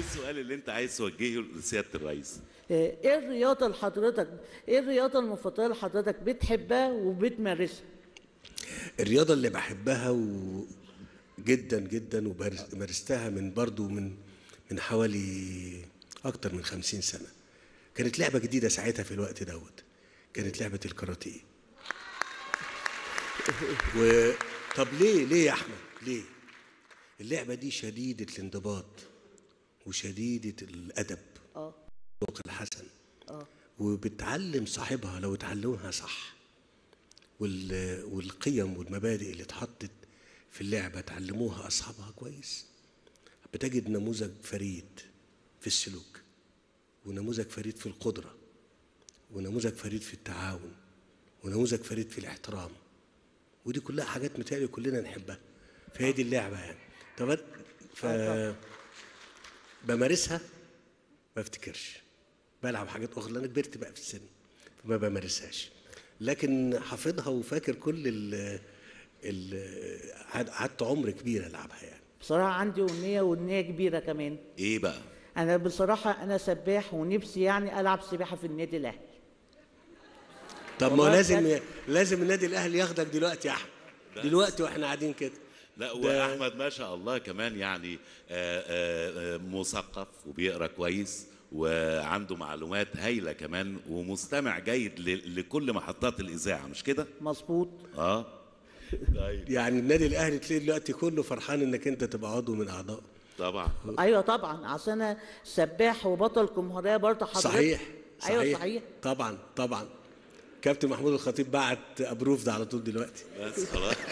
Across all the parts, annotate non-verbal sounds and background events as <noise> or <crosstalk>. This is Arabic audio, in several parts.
ايه السؤال اللي انت عايز توجهه لسياده الرئيس آه، ايه الرياضه اللي حضرتك ايه الرياضه المفضله اللي حضرتك بتحبها وبتمارسها الرياضه اللي بحبها و... جدا جدا ومارستها من برضو من من حوالي اكتر من خمسين سنه كانت لعبه جديده ساعتها في الوقت دوت كانت لعبه الكاراتيه و... طب ليه ليه يا احمد ليه اللعبه دي شديده الانضباط وشديده الادب اه الذوق الحسن اه وبتعلم صاحبها لو اتعلمها صح والقيم والمبادئ اللي اتحطت في اللعبه اتعلموها اصحابها كويس بتجد نموذج فريد في السلوك ونموذج فريد في القدره ونموذج فريد في التعاون ونموذج فريد في الاحترام ودي كلها حاجات متهيألي كلنا نحبها فهي دي اللعبه يعني طب ف... آه، بمارسها ما افتكرش بلعب حاجات اخرى لان كبرت بقى في السن فما بمارسهاش لكن حافظها وفاكر كل ال قعدت عمر كبير العبها يعني بصراحه عندي امنيه وامنيه كبيره كمان ايه بقى انا بصراحه انا سباح ونفسي يعني العب سباحه في النادي الاهلي طب ما لازم لازم النادي الاهلي ياخدك دلوقتي يا احمد دلوقتي واحنا قاعدين كده لا واحمد ما شاء الله كمان يعني آه، آه، آه، مثقف وبيقرا كويس وعنده معلومات هايله كمان ومستمع جيد لكل محطات الاذاعه مش كده مظبوط اه طيب يعني النادي الاهلي تلاقي دلوقتي كله فرحان انك انت تبقى عضو من اعضائه طبعا ايوه طبعا عشان انا سباح وبطل جمهوريه برضه حضرتك صحيح أيوة صحيح ايوه صحيح طبعا طبعا كابتن محمود الخطيب بعت ابروفد على طول دلوقتي بس خلاص <laughs>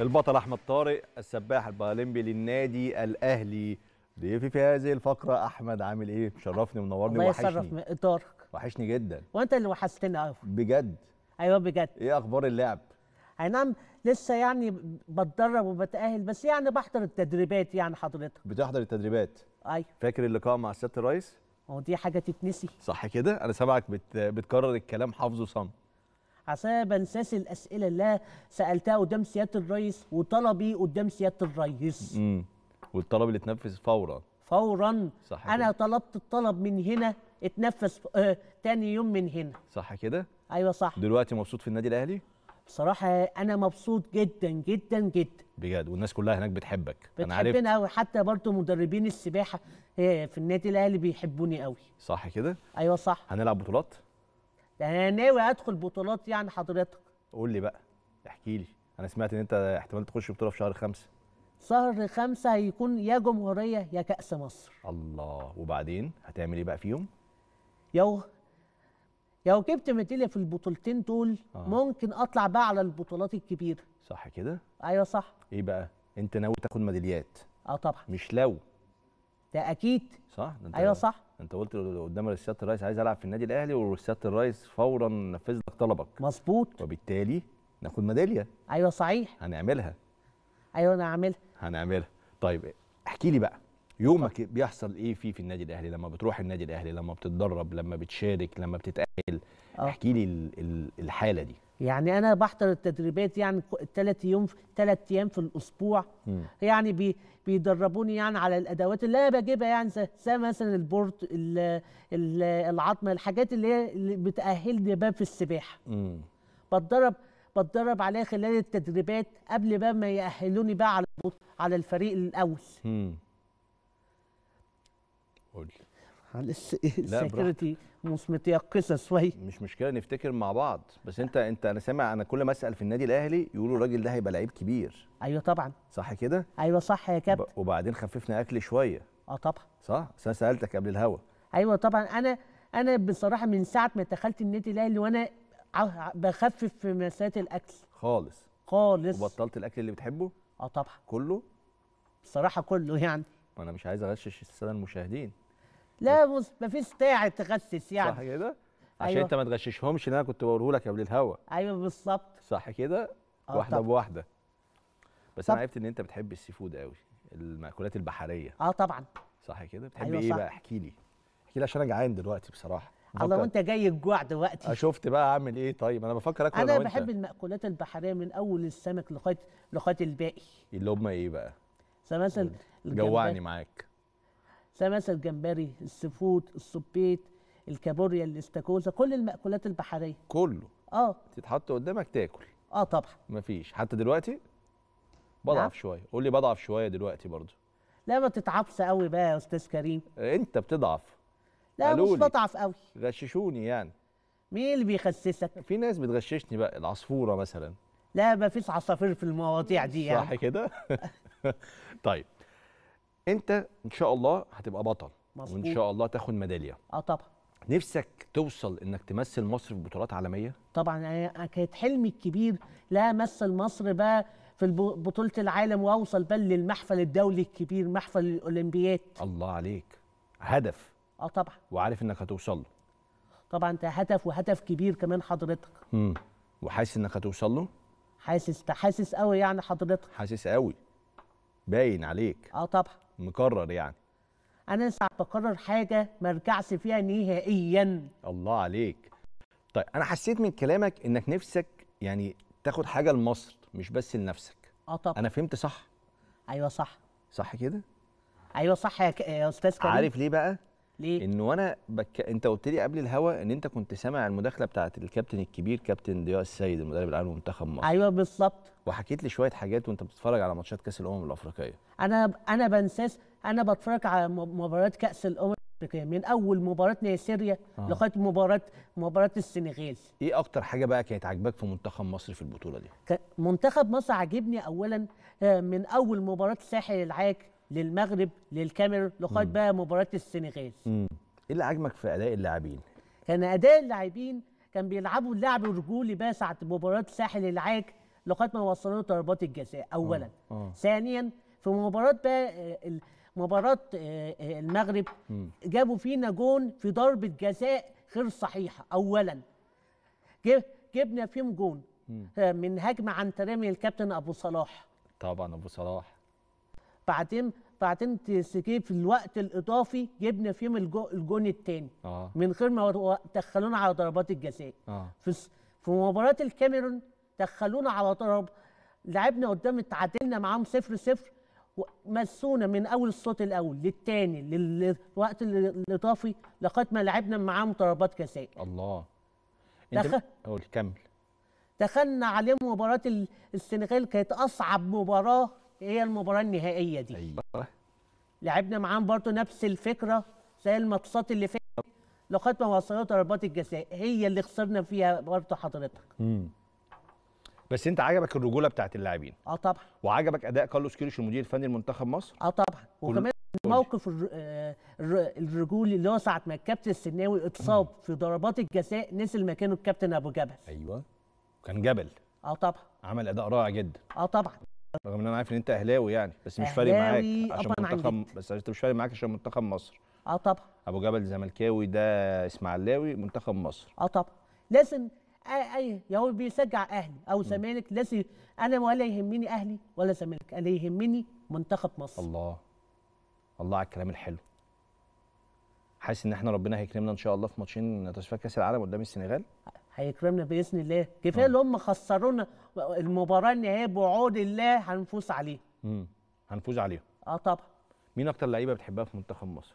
البطل احمد طارق السباح البارالمبي للنادي الاهلي ضيفي في هذه الفقره احمد عامل ايه مشرفني ومنورني وحشني الله يشرف طارق وحشني جدا وانت اللي قوي بجد ايوه بجد ايه اخبار اللعب اي نعم لسه يعني بتدرب وبتاهل بس يعني بحضر التدريبات يعني حضرتك بتحضر التدريبات ايوه فاكر اللقاء مع سياده الرئيس هو دي حاجه تتنسي صح كده انا سامعك بت... بتكرر الكلام حافظه صم عشان بنساس الاسئله اللي سالتها قدام سياده الرئيس وطلبي إيه قدام سياده الرئيس امم والطلب اللي اتنفذ فورا فورا صح انا كده. طلبت الطلب من هنا اتنفذ آه تاني يوم من هنا صح كده ايوه صح دلوقتي مبسوط في النادي الاهلي بصراحه انا مبسوط جدا جدا جدا بجد والناس كلها هناك بتحبك انا عارف بتحبنا قوي حتى برضو مدربين السباحه آه، في النادي الاهلي بيحبوني قوي صح كده ايوه صح هنلعب بطولات انا ناوي ادخل بطولات يعني حضرتك قول لي بقى احكي لي انا سمعت ان انت احتمال تخش بطوله في شهر خمسة شهر خمسة هيكون يا جمهورية يا كأس مصر الله وبعدين هتعمل ايه بقى فيهم؟ يوه لو جبت ميداليه في البطولتين دول آه. ممكن اطلع بقى على البطولات الكبيره صح كده ايوه صح ايه بقى انت ناوي تاخد ميداليات اه طبعا مش لو ده اكيد صح ده انت ايوه صح انت قلت قدام سياده الرئيس عايز العب في النادي الاهلي ورئاسه الرئيس فورا نفذ لك طلبك مظبوط وبالتالي ناخد ميداليه ايوه صحيح هنعملها ايوه انا هعملها هنعملها طيب احكي لي بقى يومك بيحصل ايه فيه في النادي الاهلي لما بتروح النادي الاهلي لما بتتدرب لما بتشارك لما بتتاهل آه. احكي لي الحاله دي يعني انا بحضر التدريبات يعني ثلاث يوم ثلاث ايام في الاسبوع مم. يعني بي بيدربوني يعني على الادوات اللي انا بجيبها يعني زي مثلا البورت العظمه الحاجات اللي هي اللي بتاهلني باب في السباحه بتدرب بتدرب عليها خلال التدريبات قبل بقى ما يأهلوني بقى على على الفريق الاول مم. قول لي السكيورتي مش متيقصه شوي مش مشكله نفتكر مع بعض بس انت انت انا سامع انا كل ما اسال في النادي الاهلي يقولوا الراجل ده هيبقى لعيب كبير ايوه طبعا صح كده ايوه صح يا كابتن وبعدين خففنا اكل شويه اه طبعا صح بس انا سالتك قبل الهوا ايوه طبعا انا انا بصراحه من ساعه ما دخلت النادي الاهلي وانا بخفف في مساله الاكل خالص خالص وبطلت الاكل اللي بتحبه اه طبعا كله بصراحه كله يعني انا مش عايز اغشش الساده المشاهدين لا ما مفيش ساعه تغسس يعني صح كده عشان أيوة. انت ما تغششهمش اللي انا كنت بقوله لك قبل الهوا ايوه بالظبط صح كده آه، واحده طبعا. بواحده بس طب. انا عرفت ان انت بتحب السي فود قوي المأكولات البحريه اه طبعا صح كده بتحب أيوة ايه صح. بقى احكي لي احكي لي عشان انا جعان دلوقتي بصراحه على وانت جاي الجوع دلوقتي آه، شفت بقى اعمل ايه طيب انا بفكر اكل انا بحب المأكولات البحريه من اول السمك لغايه لغايه الباقي اللي هم ايه بقى؟ مثلا جوعني معاك زي مثلا الجمبري السفود الصبيت الكابوريا الاستاكوزا كل المأكولات البحرية كله اه تتحط قدامك تاكل اه طبعا مفيش حتى دلوقتي بضعف نعم. شويه قول لي بضعف شويه دلوقتي برضو لا ما تتعبش قوي بقى يا استاذ كريم إيه، انت بتضعف لا مش بضعف قوي غششوني يعني مين اللي بيخسسك في ناس بتغششني بقى العصفوره مثلا لا ما فيش عصافير في المواضيع دي يعني صح كده <laughs> طيب انت ان شاء الله هتبقى بطل مظبوط. وان شاء الله تاخد ميداليه اه طبعا نفسك توصل انك تمثل مصر في بطولات عالميه طبعا يعني انا كانت حلمي الكبير لا امثل مصر بقى في بطوله العالم واوصل بقى للمحفل الدولي الكبير محفل الاولمبياد الله عليك هدف اه طبعا وعارف انك هتوصل له طبعا ده هدف وهدف كبير كمان حضرتك امم وحاسس انك هتوصل له حاسس حاسس قوي يعني حضرتك حاسس قوي باين عليك اه طبعا مكرر يعني انا ساعة بقرر حاجة ما ارجعش فيها نهائيا الله عليك طيب انا حسيت من كلامك انك نفسك يعني تاخد حاجة لمصر مش بس لنفسك اه طبعا انا فهمت صح ايوه صح صح كده ايوه صح يا, يا استاذ كريم عارف ليه بقى ليه؟ انه وانا بك... انت قلت لي قبل الهوا ان انت كنت سامع المداخله بتاعت الكابتن الكبير كابتن ضياء السيد المدرب العام لمنتخب مصر ايوه بالظبط وحكيت لي شويه حاجات وانت بتتفرج على ماتشات كاس الامم الافريقيه انا انا بنساس انا بتفرج على مباريات كاس الامم الافريقيه من اول مباراه نيجيريا آه. لغايه مباراه مباراه السنغال ايه اكتر حاجه بقى كانت عاجباك في منتخب مصر في البطوله دي منتخب مصر عاجبني اولا آه، من اول مباراه ساحل العاج للمغرب للكاميرون لغايه بقى مباراه السنغال ايه اللي عجبك في اداء اللاعبين كان اداء اللاعبين كان بيلعبوا اللعب الرجولي بقى ساعه مباراه ساحل العاج لغايه ما وصلوا ضربات الجزاء اولا مم. آه. مم. ثانيا في مباراه بقى آه، مباراه آه، المغرب مم. جابوا فينا جون في ضربه جزاء غير صحيحه اولا جبنا فيهم جون مم. من هجمه عن ترامي الكابتن ابو صلاح طبعا ابو صلاح بعدين بعدين تسيب في الوقت الاضافي جبنا فيهم الجون الثاني آه. من غير ما دخلونا على ضربات الجزاء آه. في في مباراه الكاميرون دخلونا على ضرب لعبنا قدام اتعادلنا معاهم صفر صفر ومسونا من اول الصوت الاول للثاني للوقت الاضافي لقد ما لعبنا معاهم ضربات جزاء الله انت دخل... كمل دخلنا عليهم مباراه السنغال كانت اصعب مباراه هي المباراه النهائيه دي ايوه لعبنا معاهم برضو نفس الفكره زي الماتشات اللي فاتت لقد ما وصلت ضربات الجزاء هي اللي خسرنا فيها برضه حضرتك امم بس انت عجبك الرجوله بتاعت اللاعبين اه طبعا وعجبك اداء كارلوس كيروش المدير الفني لمنتخب مصر اه طبعا وكمان الموقف آه، الرجولي اللي هو ساعه ما الكابتن السناوي اتصاب في ضربات الجزاء نزل مكانه الكابتن ابو جبل ايوه كان جبل اه طبعا عمل اداء رائع جدا اه طبعا رغم ان انا عارف ان انت اهلاوي يعني بس مش فارق معاك عشان منتخب بس انت مش فارق معاك عشان منتخب مصر اه طبعا ابو جبل زملكاوي ده اسماعيلاوي منتخب مصر اه طبعا لازم اي يا هو بيشجع اهلي او زمالك لازم انا ولا يهمني اهلي ولا زمالك انا يهمني منتخب مصر الله الله على الكلام الحلو حاسس ان احنا ربنا هيكرمنا ان شاء الله في ماتشين تصفيات كاس العالم قدام السنغال هيكرمنا باذن الله كفايه آه. اللي هم خسرونا المباراه النهائيه بوعود الله هنفوز عليهم امم هنفوز عليهم اه طبعا مين اكتر لعيبه بتحبها في منتخب مصر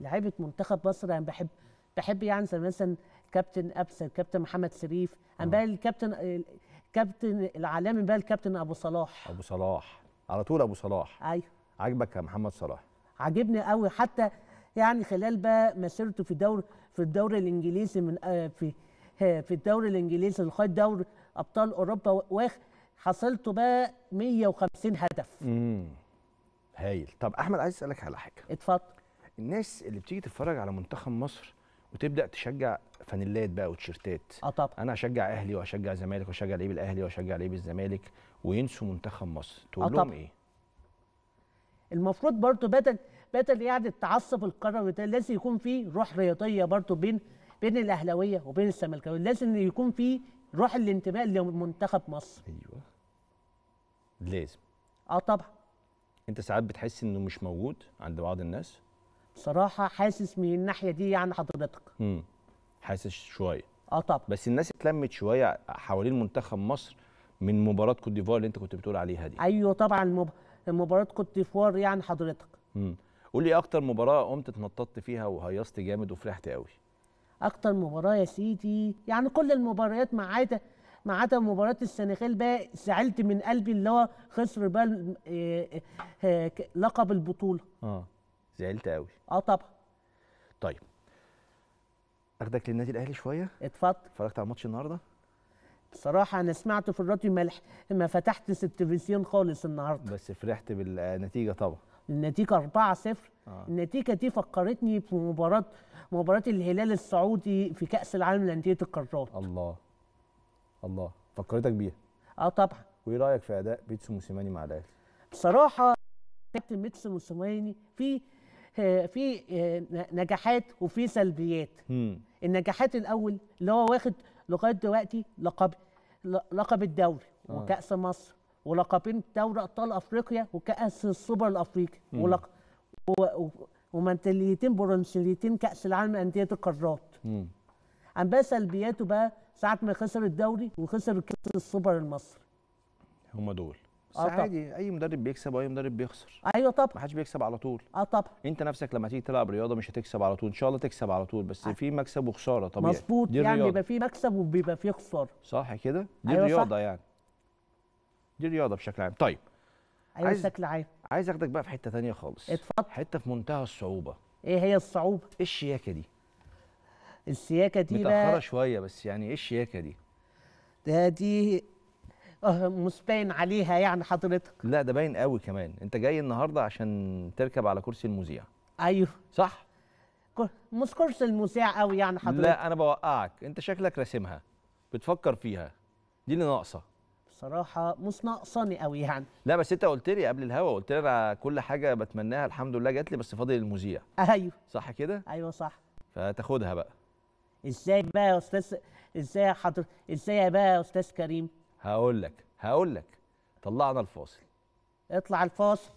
لعيبه منتخب مصر انا بحب بحب يعني مثلا كابتن ابسل كابتن محمد شريف آه. انا بقى الكابتن الكابتن العالمي بقى الكابتن ابو صلاح ابو صلاح على طول ابو صلاح ايوه عاجبك يا محمد صلاح عاجبني قوي حتى يعني خلال بقى مسيرته في دور في الدوري الانجليزي من آه، في في الدوري الانجليزي لغايه دوري ابطال اوروبا واخ حصلته بقى 150 هدف امم هايل طب احمد عايز اسالك على حاجه اتفضل الناس اللي بتيجي تتفرج على منتخب مصر وتبدا تشجع فانيلات بقى وتيشيرتات اه طبعا انا هشجع اهلي وهشجع زمالك وهشجع لعيب الاهلي وهشجع لعيب الزمالك وينسوا منتخب مصر آه، تقول لهم ايه المفروض برضو بدل بدل يعني التعصب القروي ده لازم يكون فيه روح رياضيه برضو بين بين الاهلاويه وبين الزملكاويه لازم يكون في روح الانتماء لمنتخب مصر ايوه لازم اه طبعا انت ساعات بتحس انه مش موجود عند بعض الناس بصراحه حاسس من الناحيه دي يعني حضرتك امم حاسس شويه اه طبعا بس الناس اتلمت شويه حوالين منتخب مصر من مباراه كوت ديفوار اللي انت كنت بتقول عليها دي ايوه طبعا المب... مباراه كوت ديفوار يعني حضرتك امم قول لي إيه اكتر مباراه قمت اتنططت فيها وهيصت جامد وفرحت قوي اكتر مباراه يا سيدي يعني كل المباريات ما عدا ما عدا مباراه السنغال بقى زعلت من قلبي اللي هو خسر بقى إيه، إيه، إيه، لقب البطوله اه زعلت قوي اه طبعا طيب اخدك للنادي الاهلي شويه اتفضل اتفرجت على ماتش النهارده بصراحة أنا سمعته في الراديو ملح ما فتحتش التلفزيون خالص النهاردة بس فرحت بالنتيجة طبعا النتيجه 4-0 آه. النتيجه دي فكرتني بمباراه مباراه الهلال السعودي في كاس العالم لانديه القارات الله الله فكرتك بيها اه طبعا وايه رايك في اداء بيتسو موسيماني مع الاهلي بصراحه كابتن بيتسو موسيماني في آه، في آه، نجاحات وفي سلبيات مم. النجاحات الاول اللي هو واخد لغايه دلوقتي لقب لقب الدوري آه. وكاس مصر ولقبين دوري ابطال افريقيا وكاس السوبر الافريقي ولق... و... و... ومنتليتين برونشيتين كاس العالم انديه القارات بقى سلبياته بقى ساعه ما خسر الدوري وخسر كاس السوبر المصري هم دول بس آه، عادي اي مدرب بيكسب واي مدرب بيخسر ايوه طبعا ما حدش بيكسب على طول اه طبعا انت نفسك لما تيجي تلعب رياضه مش هتكسب على طول ان شاء الله تكسب على طول بس آه. في مكسب وخساره طبيعي مظبوط يعني بيبقى في مكسب وبيبقى في خساره صح كده دي أيوة الرياضه صح. يعني دي رياضه بشكل عام طيب ايوه عايز... بشكل عام عايز اخدك بقى في حته تانية خالص اتفضل حته في منتهى الصعوبه ايه هي الصعوبه ايه الشياكه دي السياكه دي متاخره بقى... شويه بس يعني ايه الشياكه دي ده دي آه، مش باين عليها يعني حضرتك لا ده باين قوي كمان انت جاي النهارده عشان تركب على كرسي المذيع ايوه صح مش كرسي المذيع قوي يعني حضرتك لا انا بوقعك انت شكلك راسمها بتفكر فيها دي اللي ناقصه صراحه مش ناقصاني قوي يعني لا بس انت قلت لي قبل الهوا قلت لي انا كل حاجه بتمناها الحمد لله جات لي بس فاضل المذيع ايوه صح كده ايوه صح فتاخدها بقى ازاي بقى يا استاذ ازاي حضر ازاي بقى يا استاذ كريم هقول لك هقول لك طلعنا الفاصل اطلع الفاصل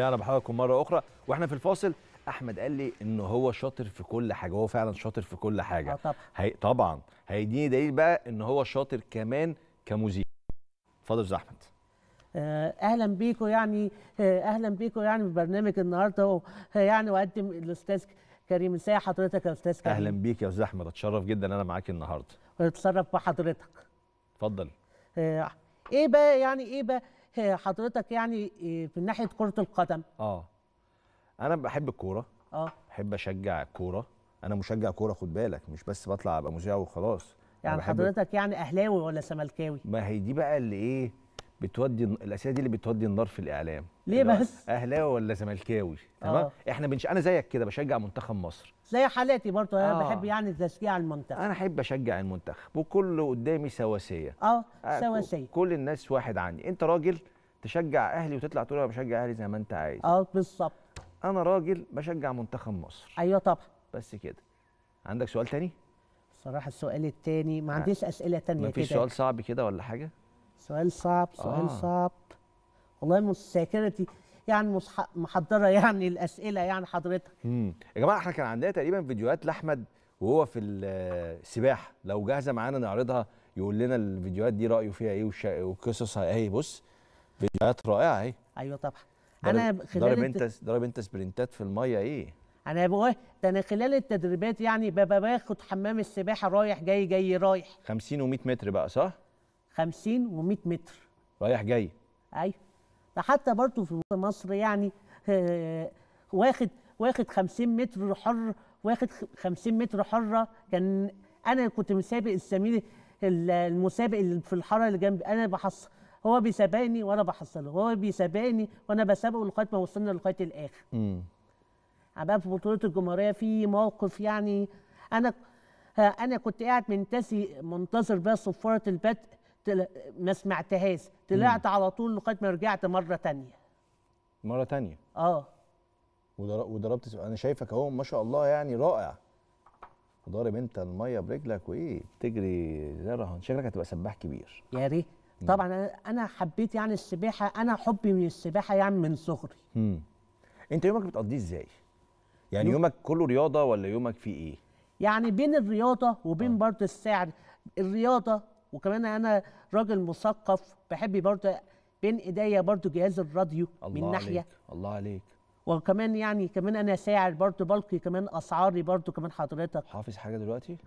يعرف حضراتكم مره اخرى واحنا في الفاصل احمد قال لي ان هو شاطر في كل حاجه هو فعلا شاطر في كل حاجه آه طبعا هي... طبعا هيديني دليل بقى ان هو شاطر كمان كمذيع اتفضل استاذ احمد آه، اهلا بيكم يعني آه، اهلا بيكم يعني في برنامج النهارده يعني وقدم الاستاذ كريم ازاي حضرتك يا استاذ كريم اهلا بيك يا استاذ احمد اتشرف جدا انا معاك النهارده اتشرف بحضرتك اتفضل آه، ايه بقى يعني ايه بقى حضرتك يعني آه، في ناحيه كره القدم اه انا بحب الكوره اه بحب اشجع الكوره انا مشجع كوره خد بالك مش بس بطلع ابقى مذيع وخلاص يعني حضرتك يعني اهلاوي ولا زملكاوي ما هي دي بقى اللي ايه بتودي الاسئله دي اللي بتودي النار في الاعلام ليه بس اهلاوي ولا زملكاوي تمام آه. احنا بنش... انا زيك كده بشجع منتخب مصر زي حالاتي برضه انا آه. بحب يعني تشجيع المنتخب انا احب اشجع المنتخب وكل قدامي سواسيه اه, آه، سواسيه كل الناس واحد عني انت راجل تشجع اهلي وتطلع تقول انا بشجع اهلي زي ما انت عايز اه بالظبط انا راجل بشجع منتخب مصر ايوه طبعا بس كده عندك سؤال تاني صراحه السؤال التاني ما آه. عنديش اسئله تانية كده مفيش سؤال صعب كده ولا حاجه سؤال صعب سؤال آه. صعب والله مش ساكنتي يعني مش محضره يعني الاسئله يعني حضرتك امم يا جماعه احنا كان عندنا تقريبا فيديوهات لاحمد وهو في السباحه لو جاهزه معانا نعرضها يقول لنا الفيديوهات دي رايه فيها ايه وقصصها ايه بص فيديوهات رائعه اهي ايوه طبعا انا خلال ضرب انت ضرب انت سبرنتات في الميه ايه انا بقول ده انا خلال التدريبات يعني باخد حمام السباحه رايح جاي جاي رايح 50 و100 متر بقى صح 50 و100 متر رايح جاي ايوه ده حتى برضه في مصر يعني آه، واخد واخد 50 متر حر واخد 50 متر حره كان انا كنت مسابق الزميل المسابق اللي في الحاره اللي جنبي انا بحصل هو بيسابقني وانا بحصله هو بيسابقني وانا بسابقه لغايه ما وصلنا لغايه الاخر امم بقى في بطوله الجمهوريه في موقف يعني انا آه، انا كنت قاعد منتسي منتظر بقى صفاره البدء تل... ما سمعتهاش طلعت على طول لغايه ما رجعت مره تانية مره تانية اه وضربت انا شايفك اهو ما شاء الله يعني رائع ضارب انت الميه برجلك وايه بتجري زي الرهان شكلك هتبقى سباح كبير يا ريت طبعا انا حبيت يعني السباحه انا حبي من السباحه يعني من صغري امم انت يومك بتقضيه ازاي يعني يوم. يومك كله رياضه ولا يومك فيه ايه يعني بين الرياضه وبين آه. برضه السعر الرياضه وكمان انا راجل مثقف بحب برضه بين ايديا برضه جهاز الراديو الله من ناحيه عليك. الله عليك وكمان يعني كمان انا ساعر برضه بلقي كمان اسعاري برضه كمان حضرتك حافظ حاجه دلوقتي لو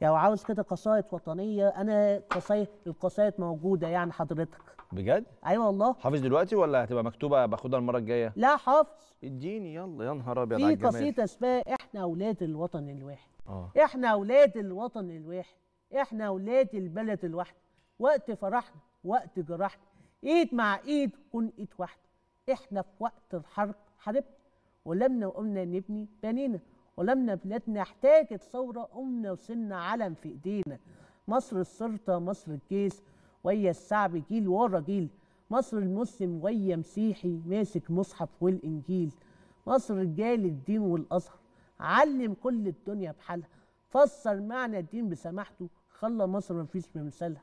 يعني عاوز كده قصائد وطنيه انا قصايد القصايد موجوده يعني حضرتك بجد ايوه والله حافظ دلوقتي ولا هتبقى مكتوبه باخدها المره الجايه لا حافظ اديني يلا يا نهار ابيض على الجمال في قصيده اسمها احنا اولاد الوطن الواحد اه احنا اولاد الوطن الواحد احنا ولاد البلد الواحد وقت فرحنا وقت جرحنا ايد مع ايد كن ايد واحده احنا في وقت الحرب حاربنا ولمنا وقمنا نبني بنينا ولمنا بلادنا احتاجت ثوره قمنا وصلنا علم في ايدينا مصر السلطه مصر الجيش ويا الشعب جيل ورا جيل مصر المسلم ويا مسيحي ماسك مصحف والانجيل مصر رجال الدين والازهر علم كل الدنيا بحالها فسر معنى الدين بسماحته خلى مصر ما فيش مثالها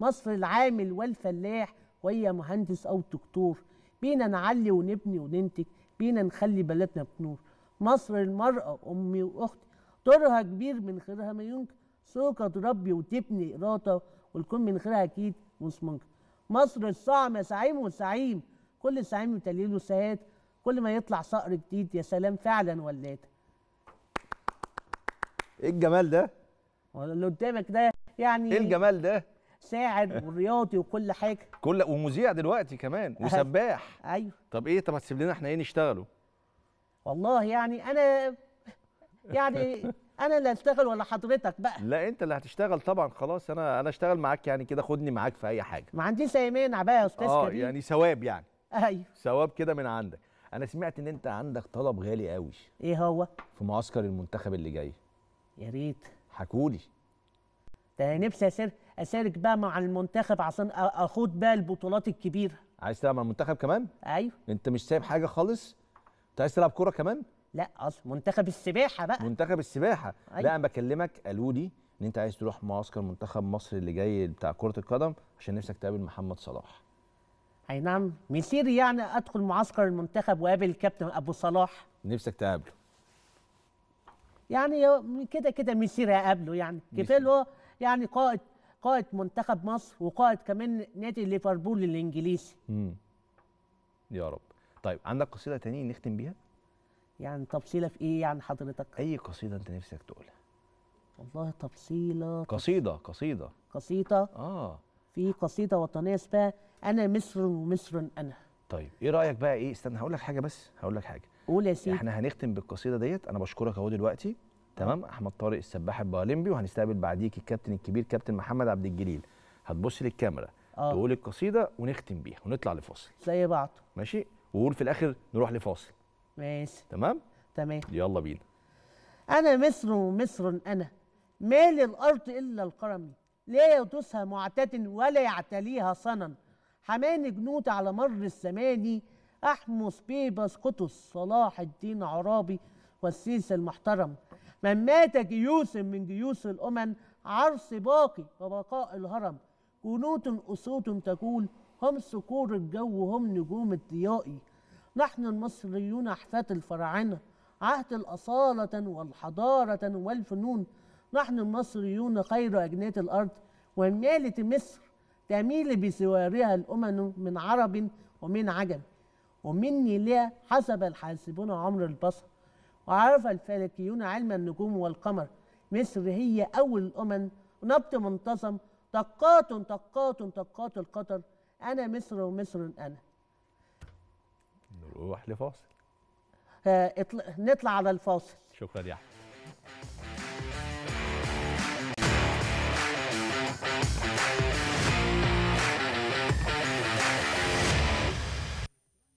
مصر العامل والفلاح وهي مهندس او دكتور بينا نعلي ونبني وننتج بينا نخلي بلدنا بنور مصر المرأة أمي وأختي دورها كبير من غيرها ما ينكر سوكة تربي وتبني إرادة والكون من غيرها أكيد مش ممكن مصر الصعمة سعيم وسعيم كل سعيم وتليل سهاد كل ما يطلع صقر جديد يا سلام فعلا ولاد ايه الجمال ده؟ اللي قدامك ده يعني ايه الجمال ده؟ ساعد ورياضي وكل حاجه كل ومذيع دلوقتي كمان وسباح ايوه طب ايه طب هتسيب لنا احنا ايه نشتغله؟ والله يعني انا يعني انا اللي هشتغل ولا حضرتك بقى لا انت اللي هتشتغل طبعا خلاص انا انا اشتغل معاك يعني كده خدني معاك في اي حاجه ما عنديش اي مانع بقى يا استاذ اه كريم. يعني ثواب يعني ايوه ثواب كده من عندك انا سمعت ان انت عندك طلب غالي قوي ايه هو في معسكر المنتخب اللي جاي يا ريت حكولي ده نفسي اسير اشارك بقى مع المنتخب عشان اخد بقى البطولات الكبيره عايز تلعب مع المنتخب كمان ايوه انت مش سايب حاجه خالص انت عايز تلعب كوره كمان لا اصل منتخب السباحه بقى منتخب السباحه أيوة. لا انا بكلمك قالوا لي ان انت عايز تروح معسكر منتخب مصر اللي جاي بتاع كره القدم عشان نفسك تقابل محمد صلاح اي نعم مسيري يعني ادخل معسكر المنتخب واقابل الكابتن ابو صلاح نفسك تقابله يعني كده كده مسيرة قبله يعني كفايه هو يعني قائد قائد منتخب مصر وقائد كمان نادي ليفربول الانجليزي امم يا رب طيب عندك قصيده تانية نختم بيها يعني تفصيله في ايه يعني حضرتك اي قصيده انت نفسك تقولها والله تفصيله قصيده قصيده قصيده اه في قصيده وطنيه اسمها انا مصر ومصر انا طيب ايه رايك بقى ايه استنى هقول لك حاجه بس هقول لك حاجه قول يا سيدي احنا هنختم بالقصيده ديت انا بشكرك اهو دلوقتي تمام احمد طارق السباح الباولمبي وهنستقبل بعديك الكابتن الكبير كابتن محمد عبد الجليل هتبص للكاميرا آه. تقول القصيده ونختم بيها ونطلع لفاصل زي بعض ماشي وقول في الاخر نروح لفاصل ماشي تمام تمام يلا بينا انا مصر ومصر انا مال الارض الا القرم لا يدوسها معتد ولا يعتليها صنم حماني جنود على مر الزمان أحمس بيبس قطس صلاح الدين عرابي والسيس المحترم من مات جيوس من جيوس الأمم عرس باقي وبقاء الهرم جنود أسود تقول هم صقور الجو هم نجوم الضياء نحن المصريون أحفاد الفراعنة عهد الأصالة والحضارة والفنون نحن المصريون خير أجنية الأرض ومالة مصر تميل بسوارها الأمم من عرب ومن عجم ومني ليه حسب الحاسبون عمر البصر وعرف الفلكيون علم النجوم والقمر مصر هي أول الأمم نبط منتظم طقات طقات طقات القطر أنا مصر ومصر أنا نروح لفاصل آه، نطلع على الفاصل شكرا يا احمد